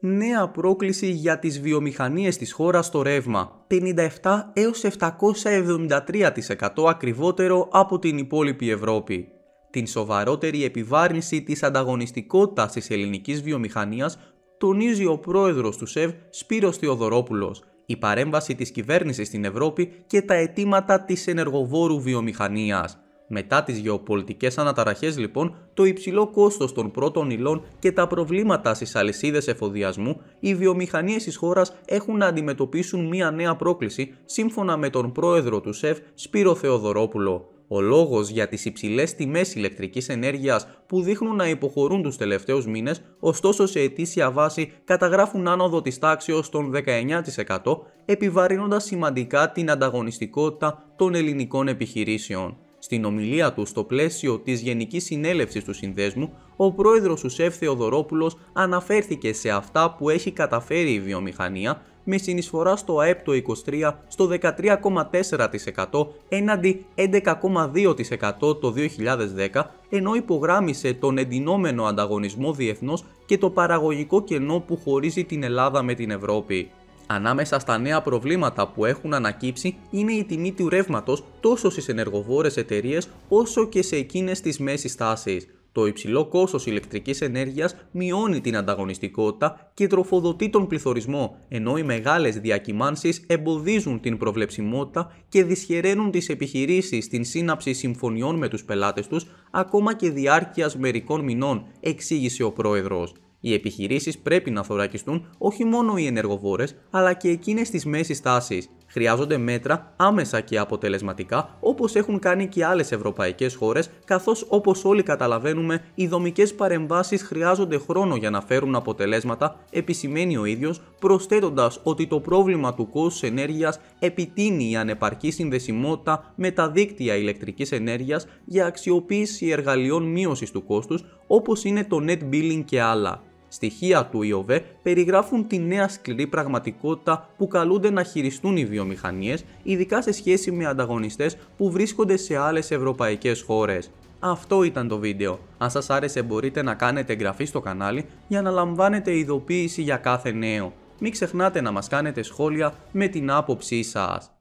Νέα πρόκληση για τις βιομηχανίες της χώρας στο ρεύμα. 57 έως 773% ακριβότερο από την υπόλοιπη Ευρώπη. Την σοβαρότερη επιβάρυνση της ανταγωνιστικότητας της ελληνικής βιομηχανίας τονίζει ο πρόεδρος του ΣΕΒ Σπύρος Θεοδωρόπουλος, η παρέμβαση της κυβέρνησης στην Ευρώπη και τα αιτήματα της ενεργοβόρου βιομηχανίας. Μετά τις γεωπολιτικές αναταραχές λοιπόν, το υψηλό κόστος των πρώτων υλών και τα προβλήματα στις αλυσίδες εφοδιασμού, οι βιομηχανίες της χώρας έχουν να αντιμετωπίσουν μία νέα πρόκληση σύμφωνα με τον πρόεδρο του ΣΕΦ Σπύρο Θεοδωρόπουλο. Ο λόγος για τις υψηλές τιμές ηλεκτρικής ενέργειας που δείχνουν να υποχωρούν τους τελευταίους μήνες, ωστόσο σε ετήσια βάση καταγράφουν άνοδο της ω των 19%, επιβαρύνοντας σημαντικά την ανταγωνιστικότητα των ελληνικών επιχειρήσεων. Στην ομιλία του στο πλαίσιο της Γενικής Συνέλευσης του Συνδέσμου, ο πρόεδρος Ουσέφ Θεοδωρόπουλος αναφέρθηκε σε αυτά που έχει καταφέρει η βιομηχανία με συνεισφορά στο ΑΕΠ το 23 στο 13,4% έναντι 11,2% το 2010, ενώ υπογράμμισε τον εντυνόμενο ανταγωνισμό διεθνώς και το παραγωγικό κενό που χωρίζει την Ελλάδα με την Ευρώπη. Ανάμεσα στα νέα προβλήματα που έχουν ανακύψει είναι η τιμή του ρεύματος τόσο στις ενεργοβόρες εταιρείες όσο και σε εκείνες τι μέσης τάσης. Το υψηλό κόστος ηλεκτρικής ενέργειας μειώνει την ανταγωνιστικότητα και τροφοδοτεί τον πληθωρισμό, ενώ οι μεγάλες διακυμάνσεις εμποδίζουν την προβλεψιμότητα και δυσχεραίνουν τις επιχειρήσεις στην σύναψη συμφωνιών με τους πελάτες τους ακόμα και διάρκειας μερικών μηνών, εξήγησε ο πρόεδρος. Οι επιχειρήσεις πρέπει να θωρακιστούν όχι μόνο οι ενεργοβόρες, αλλά και εκείνες της μέσης τάσης. Χρειάζονται μέτρα άμεσα και αποτελεσματικά, όπως έχουν κάνει και άλλες ευρωπαϊκές χώρες, καθώς όπως όλοι καταλαβαίνουμε, οι δομικές παρεμβάσεις χρειάζονται χρόνο για να φέρουν αποτελέσματα, επισημαίνει ο ίδιος, προσθέτοντας ότι το πρόβλημα του κόστους ενέργειας επιτείνει η ανεπαρκή συνδεσιμότητα με τα δίκτυα ηλεκτρικής ενέργειας για αξιοποίηση εργαλειών μείωσης του κόστους, όπως είναι το net billing και άλλα στοιχεία του ΙΟΒΕ περιγράφουν τη νέα σκληρή πραγματικότητα που καλούνται να χειριστούν οι βιομηχανίες, ειδικά σε σχέση με ανταγωνιστές που βρίσκονται σε άλλες ευρωπαϊκές χώρες. Αυτό ήταν το βίντεο. Αν σας άρεσε μπορείτε να κάνετε εγγραφή στο κανάλι για να λαμβάνετε ειδοποίηση για κάθε νέο. Μην ξεχνάτε να μας κάνετε σχόλια με την άποψή σας.